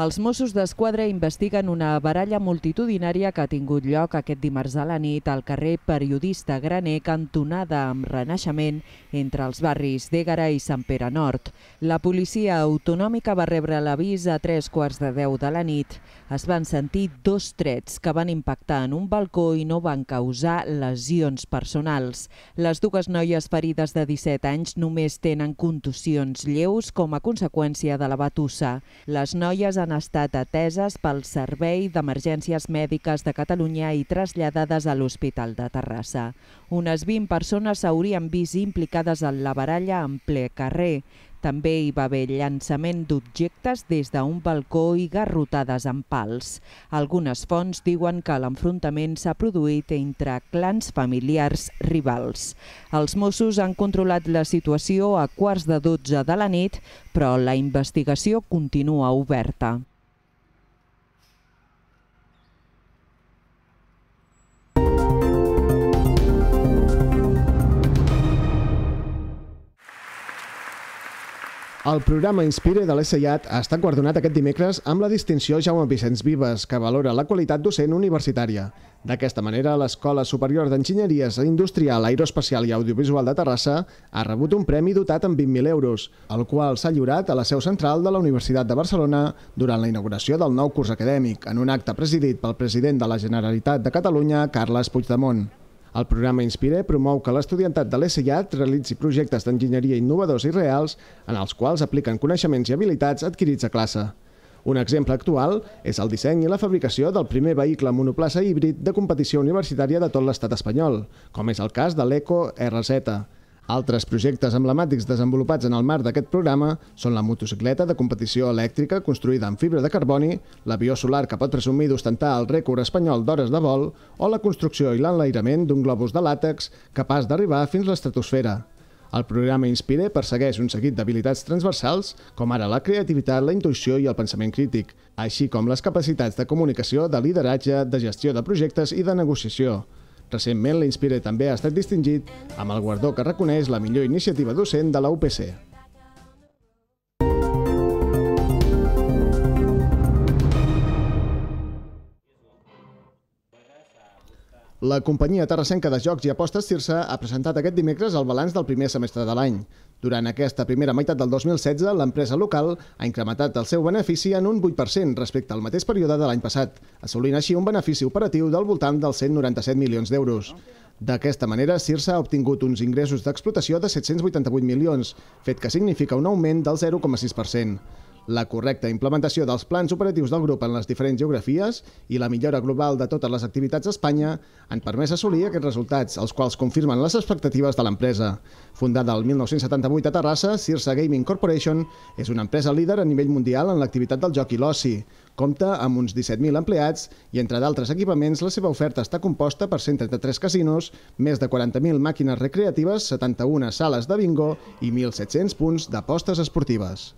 Els Mossos d'Esquadra investiguen una baralla multitudinària que ha tingut lloc aquest dimarts a la nit al carrer Periodista Graner, cantonada amb Renaixement, entre els barris d'Ègara i Sant Pere Nord. La policia autonòmica va rebre l'avís a tres quarts de deu de la nit. Es van sentir dos trets que van impactar en un balcó i no van causar lesions personals. Les dues noies ferides de 17 anys només tenen contusions lleus com a conseqüència de la batussa. Les noies han han estat ateses pel Servei d'Emergències Mèdiques de Catalunya i traslladades a l'Hospital de Terrassa. Unes 20 persones s'haurien vist implicades en la baralla en ple carrer. També hi va haver llançament d'objectes des d'un balcó i garrotades amb pals. Algunes fonts diuen que l'enfrontament s'ha produït entre clans familiars rivals. Els Mossos han controlat la situació a quarts de 12 de la nit, però la investigació continua oberta. El programa Inspire de l'ESEIAT ha estat guardonat aquest dimecres amb la distinció Jaume Vicenç Vives, que valora la qualitat docent universitària. D'aquesta manera, l'Escola Superior d'Enginyeries Industrial, Aeroespacial i Audiovisual de Terrassa ha rebut un premi dotat amb 20.000 euros, el qual s'ha lliurat a la seu central de la Universitat de Barcelona durant la inauguració del nou curs acadèmic, en un acte presidit pel president de la Generalitat de Catalunya, Carles Puigdemont. El programa Inspire promou que l'estudiantat de l'ESIAT realitzi projectes d'enginyeria innovadors i reals en els quals apliquen coneixements i habilitats adquirits a classe. Un exemple actual és el disseny i la fabricació del primer vehicle monoplaça híbrid de competició universitària de tot l'estat espanyol, com és el cas de l'ECO RZ, altres projectes emblemàtics desenvolupats en el marc d'aquest programa són la motocicleta de competició elèctrica construïda amb fibra de carboni, l'avió solar que pot presumir d'ostentar el rècord espanyol d'hores de vol o la construcció i l'enlairament d'un globus de làtex capaç d'arribar fins a l'estratosfera. El programa Inspire persegueix un seguit d'habilitats transversals, com ara la creativitat, la intuïció i el pensament crític, així com les capacitats de comunicació, de lideratge, de gestió de projectes i de negociació. Recentment, l'Inspire també ha estat distingit amb el guardó que reconeix la millor iniciativa docent de la UPC. La companyia Terrasenca de jocs i apostes Circe ha presentat aquest dimecres el balanç del primer semestre de l'any. Durant aquesta primera meitat del 2016, l'empresa local ha incrementat el seu benefici en un 8% respecte al mateix període de l'any passat, assolint així un benefici operatiu del voltant dels 197 milions d'euros. D'aquesta manera, Circe ha obtingut uns ingressos d'explotació de 788 milions, fet que significa un augment del 0,6% la correcta implementació dels plans operatius del grup en les diferents geografies i la millora global de totes les activitats d'Espanya han permès assolir aquests resultats, els quals confirmen les expectatives de l'empresa. Fundada el 1978 a Terrassa, Circe Gaming Corporation és una empresa líder a nivell mundial en l'activitat del joc i l'oci, compta amb uns 17.000 empleats i, entre d'altres equipaments, la seva oferta està composta per 133 casinos, més de 40.000 màquines recreatives, 71 sales de bingo i 1.700 punts d'apostes esportives.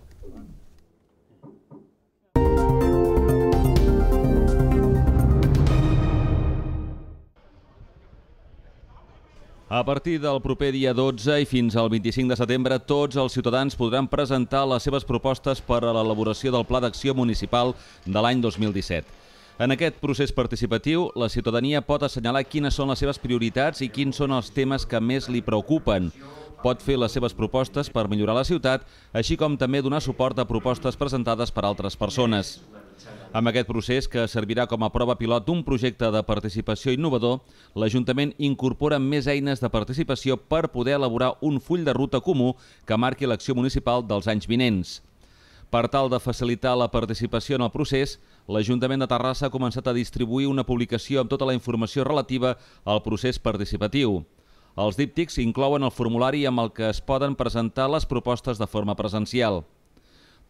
A partir del proper dia 12 i fins al 25 de setembre, tots els ciutadans podran presentar les seves propostes per a l'elaboració del Pla d'Acció Municipal de l'any 2017. En aquest procés participatiu, la ciutadania pot assenyalar quines són les seves prioritats i quins són els temes que més li preocupen. Pot fer les seves propostes per millorar la ciutat, així com també donar suport a propostes presentades per altres persones. Amb aquest procés, que servirà com a prova pilot d'un projecte de participació innovador, l'Ajuntament incorpora més eines de participació per poder elaborar un full de ruta comú que marqui l'acció municipal dels anys vinents. Per tal de facilitar la participació en el procés, l'Ajuntament de Terrassa ha començat a distribuir una publicació amb tota la informació relativa al procés participatiu. Els díptics inclouen el formulari amb el que es poden presentar les propostes de forma presencial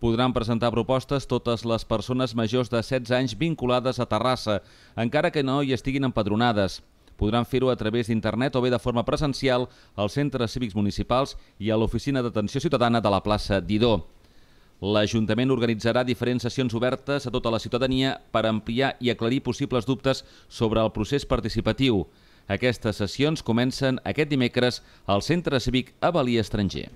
podran presentar propostes totes les persones majors de 16 anys vinculades a Terrassa, encara que no hi estiguin empadronades. Podran fer-ho a través d'internet o bé de forma presencial als centres cívics municipals i a l'oficina d'atenció ciutadana de la plaça Didó. L'Ajuntament organitzarà diferents sessions obertes a tota la ciutadania per ampliar i aclarir possibles dubtes sobre el procés participatiu. Aquestes sessions comencen aquest dimecres al Centre Cívic Avalí Estranger.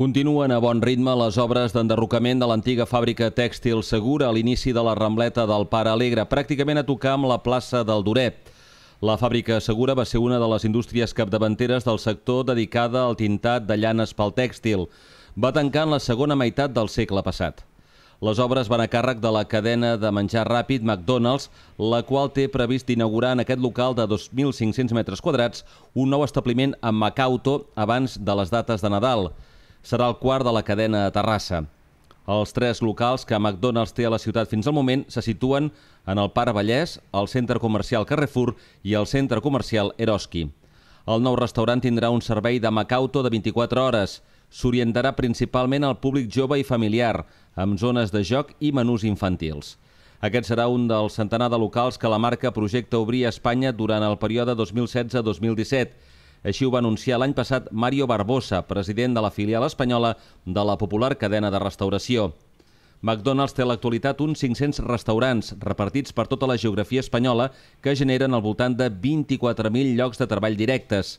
Continuen a bon ritme les obres d'enderrocament de l'antiga fàbrica tèxtil Segura a l'inici de la Rambleta del Pare Alegre, pràcticament a tocar amb la plaça del Duret. La fàbrica Segura va ser una de les indústries capdavanteres del sector dedicada al tintat de llanes pel tèxtil. Va tancar en la segona meitat del segle passat. Les obres van a càrrec de la cadena de menjar ràpid McDonald's, la qual té previst d'inaugurar en aquest local de 2.500 metres quadrats un nou establiment a Macauto abans de les dates de Nadal serà el quart de la cadena de Terrassa. Els tres locals que McDonald's té a la ciutat fins al moment se situen en el Parc Vallès, el centre comercial Carrefour i el centre comercial Eroski. El nou restaurant tindrà un servei de Macauto de 24 hores. S'orientarà principalment al públic jove i familiar, amb zones de joc i menús infantils. Aquest serà un dels centenar de locals que la marca projecta obrir a Espanya durant el període 2016-2017, així ho va anunciar l'any passat Mario Barbosa, president de la filial espanyola de la popular cadena de restauració. McDonald's té a l'actualitat uns 500 restaurants repartits per tota la geografia espanyola que generen al voltant de 24.000 llocs de treball directes.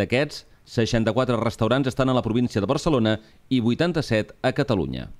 D'aquests, 64 restaurants estan a la província de Barcelona i 87 a Catalunya.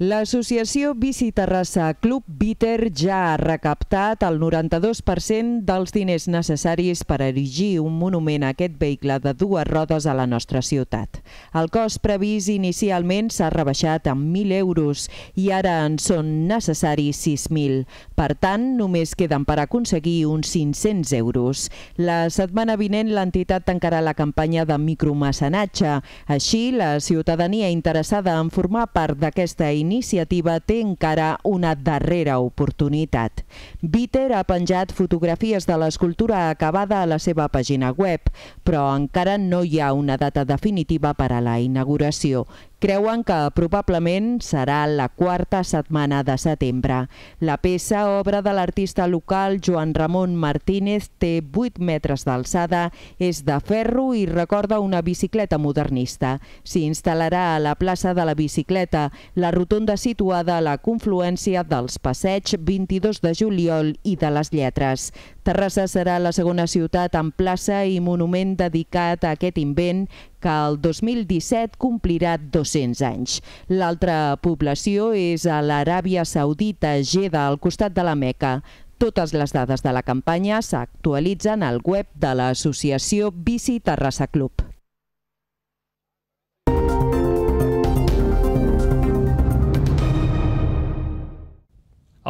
L'associació Bici Terrassa Club Bitter ja ha recaptat el 92% dels diners necessaris per erigir un monument a aquest vehicle de dues rodes a la nostra ciutat. El cost previst inicialment s'ha rebaixat en 1.000 euros i ara en són necessaris 6.000. Per tant, només queden per aconseguir uns 500 euros. La setmana vinent l'entitat tancarà la campanya de micromecenatge. Així, la ciutadania interessada en formar part d'aquesta iniciativa iniciativa té encara una darrera oportunitat. Viter ha penjat fotografies de l'escultura acabada a la seva pàgina web, però encara no hi ha una data definitiva per a la inauguració creuen que probablement serà la quarta setmana de setembre. La peça, obra de l'artista local Joan Ramon Martínez, té 8 metres d'alçada, és de ferro i recorda una bicicleta modernista. S'hi instal·larà a la plaça de la bicicleta, la rotonda situada a la confluència dels passeig 22 de juliol i de les lletres. Terrassa serà la segona ciutat amb plaça i monument dedicat a aquest invent que el 2017 complirà 200 anys. L'altra població és a l'Aràbia Saudita, Geda, al costat de la Meca. Totes les dades de la campanya s'actualitzen al web de l'associació Bici Terrassa Club.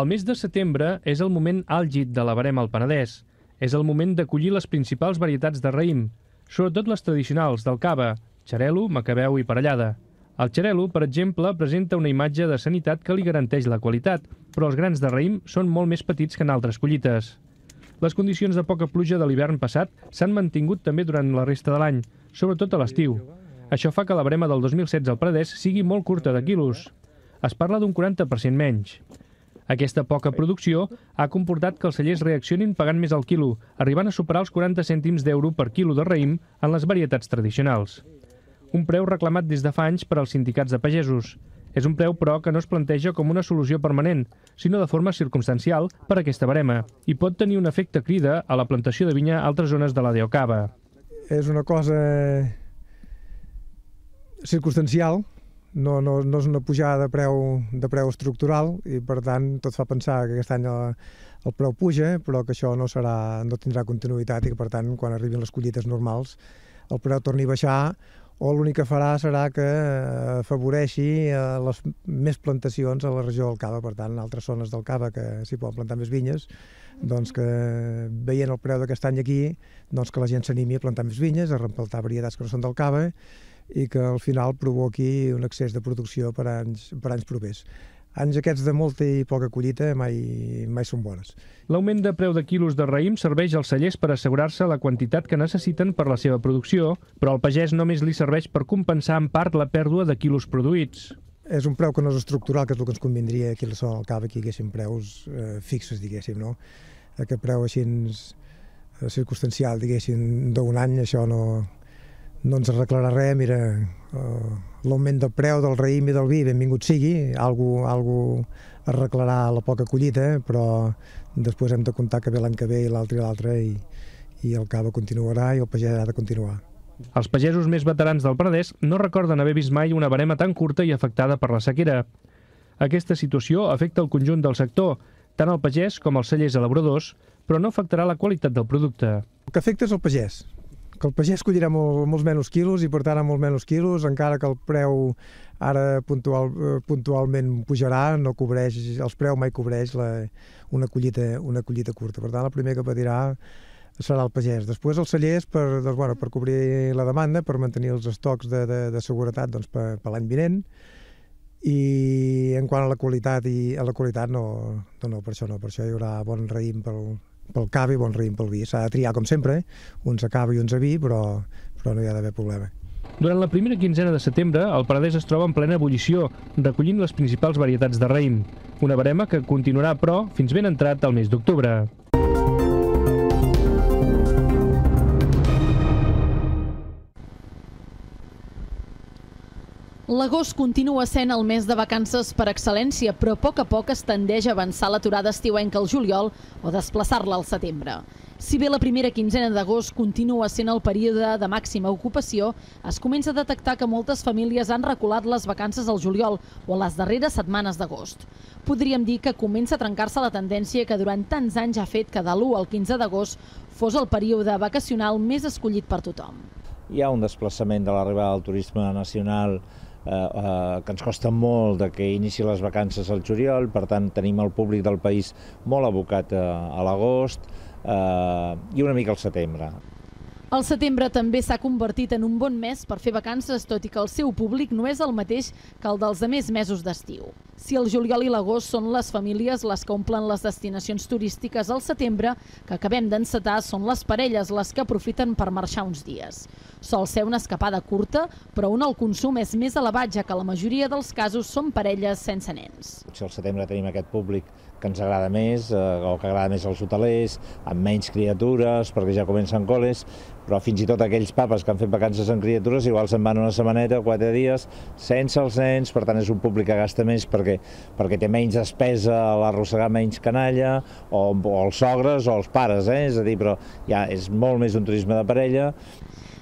El mes de setembre és el moment àlgid de la verema al Penedès. És el moment d'acollir les principals varietats de raïm, sobretot les tradicionals del cava, xarelo, macabeu i parellada. El xarelo, per exemple, presenta una imatge de sanitat que li garanteix la qualitat, però els grans de raïm són molt més petits que en altres collites. Les condicions de poca pluja de l'hivern passat s'han mantingut també durant la resta de l'any, sobretot a l'estiu. Això fa que la brema del 2016 al Pradès sigui molt curta de quilos. Es parla d'un 40% menys. Aquesta poca producció ha comportat que els cellers reaccionin pagant més al quilo, arribant a superar els 40 cèntims d'euro per quilo de raïm en les varietats tradicionals. Un preu reclamat des de fa anys per als sindicats de pagesos. És un preu, però, que no es planteja com una solució permanent, sinó de forma circumstancial per aquesta barema, i pot tenir un efecte crida a la plantació de vinya a altres zones de la Deocava. És una cosa circumstancial, no, no, no és una pujada de preu, de preu estructural i per tant tot fa pensar que aquest any el, el preu puja però que això no, serà, no tindrà continuïtat i que per tant quan arribin les collites normals el preu torni a baixar o l'únic que farà serà que eh, afavoreixi eh, les més plantacions a la regió del Cava, per tant, altres zones del Cava que s'hi poden plantar més vinyes, doncs que veient el preu d'aquest any aquí, doncs que la gent s'animi a plantar més vinyes, a replantar varietats que no són del Cava, i que al final provoqui un excés de producció per anys, per anys propers. Anys aquests de molta i poca collita mai, mai són bones. L'augment de preu de quilos de raïm serveix als cellers per assegurar-se la quantitat que necessiten per la seva producció, però al pagès només li serveix per compensar en part la pèrdua de quilos produïts. És un preu que no és estructural, que és el que ens convindria aquí a la zona del cava, que hi haguessin preus eh, fixos, diguéssim, no? Aquest preu així eh, circumstancial, diguéssim, d'un any, això no, no ens arreglarà res, mira, uh, l'augment del preu del raïm i del vi, benvingut sigui, algú, algú arreglarà la poca collita, però després hem de comptar que ve l'any que ve i l'altre i l'altre i, i el cava continuarà i el pagès ha de continuar. Els pagesos més veterans del Pradès no recorden haver vist mai una barema tan curta i afectada per la sequera. Aquesta situació afecta el conjunt del sector, tant el pagès com els cellers elaboradors, però no afectarà la qualitat del producte. El que afecta és el pagès, que el pagès collirà molt, molts menys quilos i portarà molt menys quilos, encara que el preu ara puntual, eh, puntualment pujarà, no cobreix, els preus mai cobreix la, una, collita, una collita curta. Per tant, el primer que patirà serà el pagès. Després els cellers per, doncs, bueno, per cobrir la demanda, per mantenir els estocs de, de, de seguretat doncs, per, per l'any vinent, i en quant a la qualitat i a la qualitat no, no, no, per això no, per això hi haurà bon raïm pel, pel cava i bon raïm pel vi. S'ha de triar, com sempre, eh? uns a cava i uns a vi, però, però no hi ha d'haver problema. Durant la primera quinzena de setembre, el Paradès es troba en plena ebullició, recollint les principals varietats de raïm. Una barema que continuarà, però, fins ben entrat al mes d'octubre. L'agost continua sent el mes de vacances per excel·lència, però a poc a poc es tendeix a avançar l'aturada estiuenca al juliol o desplaçar-la al setembre. Si bé la primera quinzena d'agost continua sent el període de màxima ocupació, es comença a detectar que moltes famílies han reculat les vacances al juliol o a les darreres setmanes d'agost. Podríem dir que comença a trencar-se la tendència que durant tants anys ha fet que de l'1 al 15 d'agost fos el període vacacional més escollit per tothom. Hi ha un desplaçament de l'arribada del turisme nacional eh, eh, que ens costa molt de que inici les vacances al juliol, per tant tenim el públic del país molt abocat a, eh, a l'agost eh, i una mica al setembre. El setembre també s'ha convertit en un bon mes per fer vacances, tot i que el seu públic no és el mateix que el dels altres mesos d'estiu. Si el juliol i l'agost són les famílies les que omplen les destinacions turístiques al setembre, que acabem d'encetar són les parelles les que aprofiten per marxar uns dies. Sol ser una escapada curta, però on el consum és més elevat, ja que la majoria dels casos són parelles sense nens. Si al setembre tenim aquest públic que ens agrada més, eh, o que agrada més als hotelers, amb menys criatures, perquè ja comencen col·les, però fins i tot aquells papes que han fet vacances amb criatures igual se'n van una setmaneta o quatre dies sense els nens, per tant és un públic que gasta més perquè perquè, perquè té menys despesa l'arrossegar menys canalla, o, o els sogres o els pares, eh? és a dir, però ja és molt més un turisme de parella.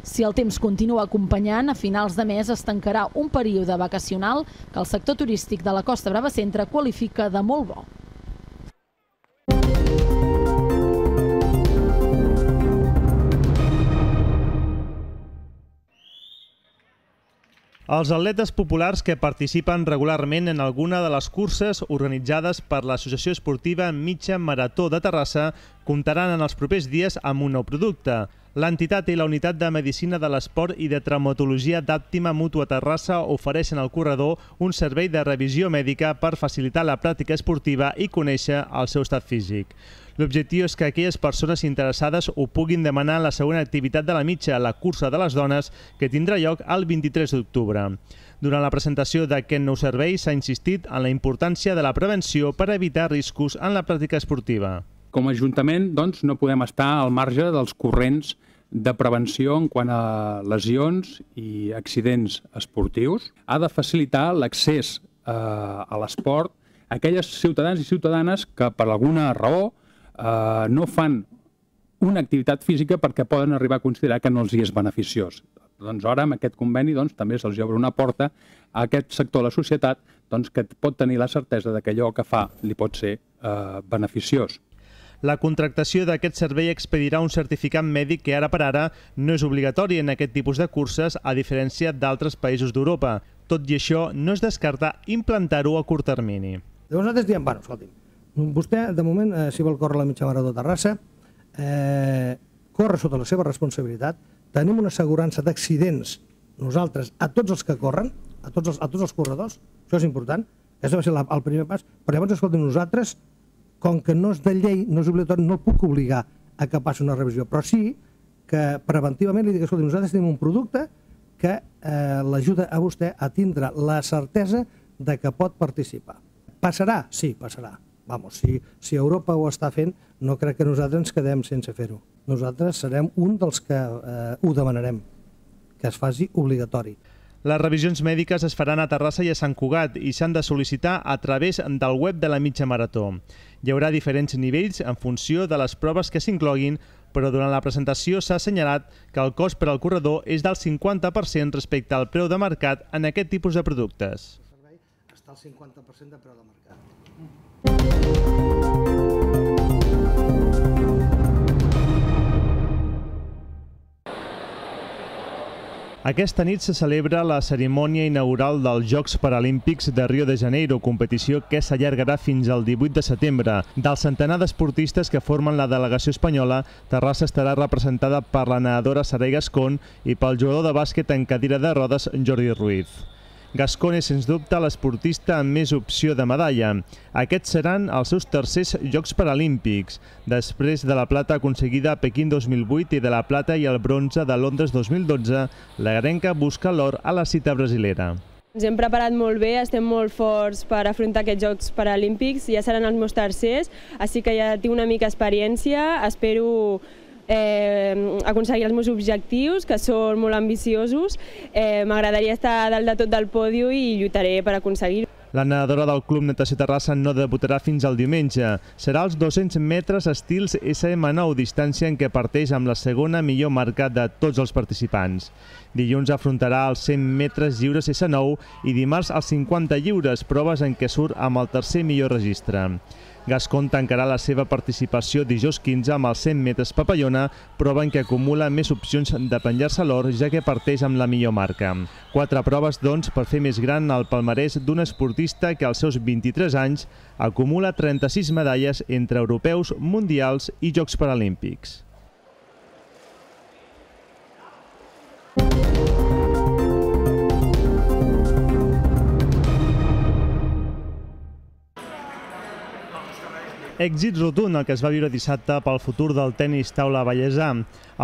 Si el temps continua acompanyant, a finals de mes es tancarà un període vacacional que el sector turístic de la Costa Brava Centre qualifica de molt bo. Els atletes populars que participen regularment en alguna de les curses organitzades per l'Associació Esportiva Mitja Marató de Terrassa comptaran en els propers dies amb un nou producte. L'entitat i la Unitat de Medicina de l'Esport i de Traumatologia d'Àptima Mútua Terrassa ofereixen al corredor un servei de revisió mèdica per facilitar la pràctica esportiva i conèixer el seu estat físic. L'objectiu és que aquelles persones interessades ho puguin demanar en la segona activitat de la mitja, la cursa de les dones, que tindrà lloc el 23 d'octubre. Durant la presentació d'aquest nou servei s'ha insistit en la importància de la prevenció per evitar riscos en la pràctica esportiva. Com a Ajuntament doncs, no podem estar al marge dels corrents de prevenció en quant a lesions i accidents esportius. Ha de facilitar l'accés eh, a l'esport a aquelles ciutadans i ciutadanes que per alguna raó eh, no fan una activitat física perquè poden arribar a considerar que no els hi és beneficiós. Doncs ara, amb aquest conveni, doncs, també se'ls obre una porta a aquest sector de la societat doncs, que pot tenir la certesa de que allò que fa li pot ser eh, beneficiós. La contractació d'aquest servei expedirà un certificat mèdic que ara per ara no és obligatori en aquest tipus de curses, a diferència d'altres països d'Europa. Tot i això, no es descarta implantar-ho a curt termini. Llavors nosaltres diem, bueno, escolti, Vostè, de moment, eh, si vol córrer la mitja marató de Terrassa, eh, corre sota la seva responsabilitat. Tenim una assegurança d'accidents, nosaltres, a tots els que corren, a tots els, a tots els corredors, això és important, això va ser la, el primer pas, però llavors, escolta, nosaltres, com que no és de llei, no és obligatori, no puc obligar a que passi una revisió, però sí que preventivament li dic, escolta, nosaltres tenim un producte que eh, l'ajuda a vostè a tindre la certesa de que pot participar. Passarà? Sí, passarà vamos, si, si Europa ho està fent, no crec que nosaltres ens quedem sense fer-ho. Nosaltres serem un dels que eh, ho demanarem, que es faci obligatori. Les revisions mèdiques es faran a Terrassa i a Sant Cugat i s'han de sol·licitar a través del web de la mitja marató. Hi haurà diferents nivells en funció de les proves que s'incloguin, però durant la presentació s'ha assenyalat que el cost per al corredor és del 50% respecte al preu de mercat en aquest tipus de productes. El servei està al 50% de preu de mercat. Aquesta nit se celebra la cerimònia inaugural dels Jocs Paralímpics de Rio de Janeiro, competició que s'allargarà fins al 18 de setembre. Del centenar d'esportistes que formen la delegació espanyola, Terrassa estarà representada per la nedadora Sarai Gascon i pel jugador de bàsquet en cadira de rodes Jordi Ruiz. Gascon és, sens dubte, l'esportista amb més opció de medalla. Aquests seran els seus tercers Jocs Paralímpics, després de la plata aconseguida a Pequín 2008 i de la plata i el bronze de Londres 2012, la garenca busca l'or a la cita brasilera. Ens hem preparat molt bé, estem molt forts per afrontar aquests Jocs Paralímpics, ja seran els meus tercers, així que ja tinc una mica experiència, espero eh, aconseguir els meus objectius, que són molt ambiciosos. Eh, M'agradaria estar dalt de tot del pòdio i lluitaré per aconseguir-ho. La nedadora del Club Natació Terrassa no debutarà fins al diumenge. Serà als 200 metres estils SM9, distància en què parteix amb la segona millor marca de tots els participants. Dilluns afrontarà els 100 metres lliures S9 i dimarts els 50 lliures, proves en què surt amb el tercer millor registre. Gascon tancarà la seva participació dijous 15 amb els 100 metres papallona, prova en què acumula més opcions de penjar-se l'or, ja que parteix amb la millor marca. Quatre proves, doncs, per fer més gran el palmarès d'un esportista que als seus 23 anys acumula 36 medalles entre europeus, mundials i Jocs Paralímpics. Thank you. èxit rotund el que es va viure dissabte pel futur del tennis taula Vallèsa.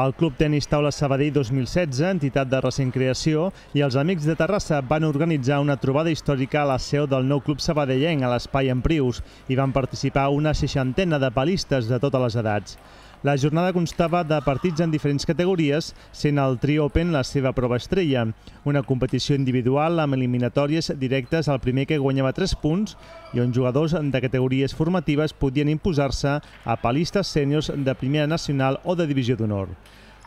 El Club Tenis Taula Sabadell 2016, entitat de recent creació, i els Amics de Terrassa van organitzar una trobada històrica a la seu del nou Club Sabadellenc a l'Espai Emprius i van participar una seixantena de palistes de totes les edats. La jornada constava de partits en diferents categories, sent el Tri Open la seva prova estrella, una competició individual amb eliminatòries directes al primer que guanyava 3 punts i on jugadors de categories formatives podien imposar-se a palistes sèniors de primera nacional o de divisió d'honor.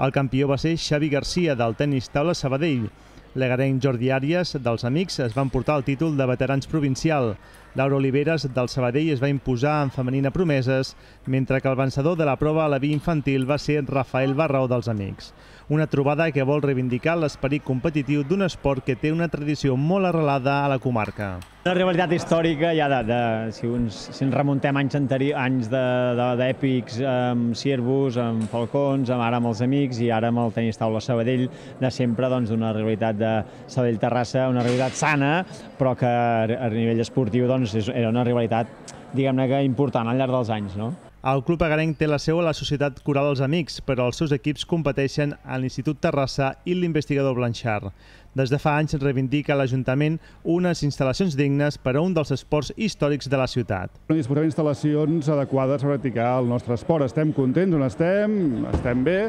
El campió va ser Xavi Garcia del tennis taula Sabadell, L'agarenc Jordi Àries dels Amics es van portar el títol de veterans provincial. Laura Oliveres del Sabadell es va imposar en femenina promeses, mentre que el vencedor de la prova a la via infantil va ser Rafael Barrao dels Amics. Una trobada que vol reivindicar l'esperit competitiu d'un esport que té una tradició molt arrelada a la comarca. Una rivalitat històrica, ja de, de, si, uns, si ens remuntem anys, anteri, anys d'èpics amb Ciervos, amb Falcons, amb, ara amb els amics i ara amb el tenis taula Sabadell, de sempre doncs, una rivalitat de Sabadell-Terrassa, una rivalitat sana, però que a, a nivell esportiu doncs, doncs era una rivalitat diguem-ne que important al llarg dels anys, no? El Club Agarenc té la seu a la Societat Coral dels Amics, però els seus equips competeixen a l'Institut Terrassa i l'Investigador Blanchard. Des de fa anys reivindica l'Ajuntament unes instal·lacions dignes per a un dels esports històrics de la ciutat. No disposem instal·lacions adequades a practicar el nostre esport. Estem contents on estem, estem bé,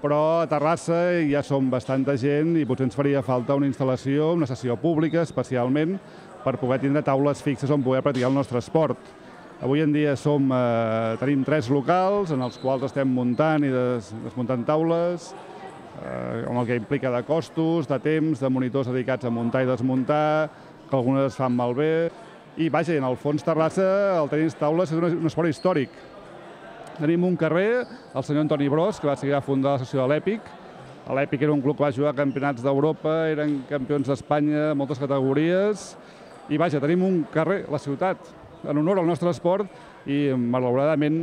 però a Terrassa ja som bastanta gent i potser ens faria falta una instal·lació, una sessió pública especialment, per poder tindre taules fixes on poder practicar el nostre esport. Avui en dia som, eh, tenim tres locals en els quals estem muntant i des, desmuntant taules, eh, amb el que implica de costos, de temps, de monitors dedicats a muntar i desmuntar, que algunes es fan malbé. I vaja, en el fons Terrassa, el tenis taules és un, un esport històric. Tenim un carrer, el senyor Antoni Bros, que va seguir a fundar la sessió de l'Èpic. L'Èpic era un club que va jugar a campionats d'Europa, eren campions d'Espanya, moltes categories, i vaja, tenim un carrer, la ciutat, en honor al nostre esport i malauradament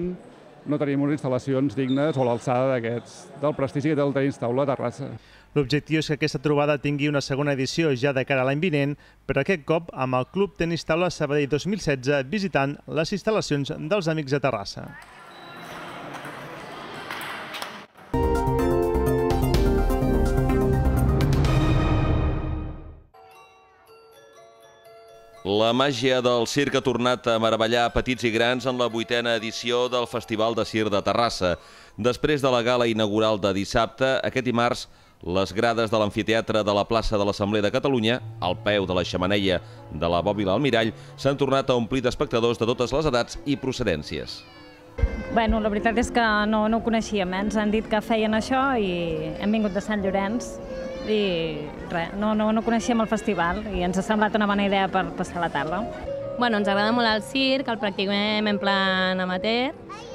no tenim unes instal·lacions dignes o l'alçada d'aquests, del prestigi que té el tenis taula a Terrassa. L'objectiu és que aquesta trobada tingui una segona edició ja de cara a l'any vinent, però aquest cop amb el Club Tenis Taula Sabadell 2016 visitant les instal·lacions dels Amics de Terrassa. La màgia del circ ha tornat a meravellar petits i grans en la vuitena edició del Festival de Cir de Terrassa. Després de la gala inaugural de dissabte, aquest dimarts, les grades de l'amfiteatre de la plaça de l'Assemblea de Catalunya, al peu de la xamaneia de la bòbila al mirall, s'han tornat a omplir d'espectadors de totes les edats i procedències. Bé, la veritat és que no, no ho coneixíem, eh? ens han dit que feien això i hem vingut de Sant Llorenç i res, no, no, no coneixíem el festival i ens ha semblat una bona idea per passar la tarda. Bueno, ens agrada molt el circ, el practiquem en plan amateur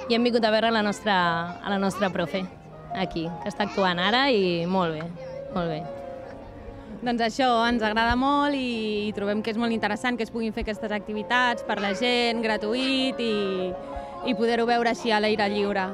i hem vingut a veure la nostra, a la nostra profe aquí, que està actuant ara i molt bé, molt bé. Doncs això, ens agrada molt i, i trobem que és molt interessant que es puguin fer aquestes activitats per la gent, gratuït i, i poder-ho veure així a l'aire lliure.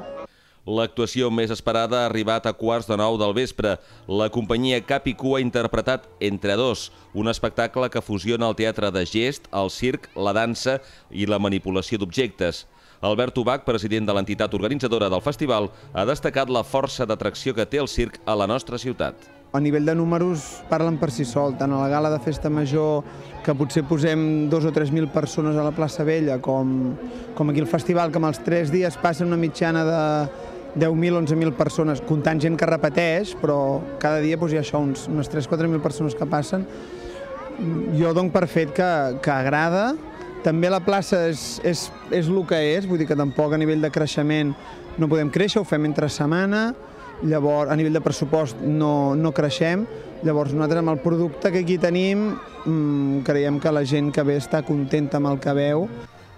L'actuació més esperada ha arribat a quarts de nou del vespre. La companyia Capicú ha interpretat Entre dos, un espectacle que fusiona el teatre de gest, el circ, la dansa i la manipulació d'objectes. Albert Ubach, president de l'entitat organitzadora del festival, ha destacat la força d'atracció que té el circ a la nostra ciutat. A nivell de números parlen per si sol, tant a la gala de festa major, que potser posem dos o tres mil persones a la plaça Vella, com, com aquí el festival, que amb els tres dies passen una mitjana de 10.000, 11.000 persones, comptant gent que repeteix, però cada dia doncs, hi ha això, uns, unes 3-4.000 persones que passen. Jo dono per fet que, que agrada, també la plaça és, és, és el que és, vull dir que tampoc a nivell de creixement no podem créixer, ho fem entre setmana, llavors a nivell de pressupost no, no creixem, llavors nosaltres amb el producte que aquí tenim mmm, creiem que la gent que ve està contenta amb el que veu.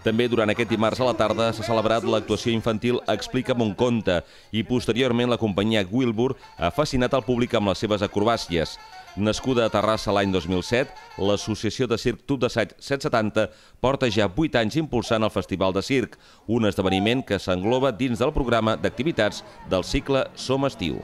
També durant aquest dimarts a la tarda s'ha celebrat l'actuació infantil Explica'm un conte i posteriorment la companyia Wilbur ha fascinat el públic amb les seves acrobàcies. Nascuda a Terrassa l'any 2007, l'Associació de Circ Tub d'Assaig 770 porta ja 8 anys impulsant el Festival de Circ, un esdeveniment que s'engloba dins del programa d'activitats del cicle Som Estiu.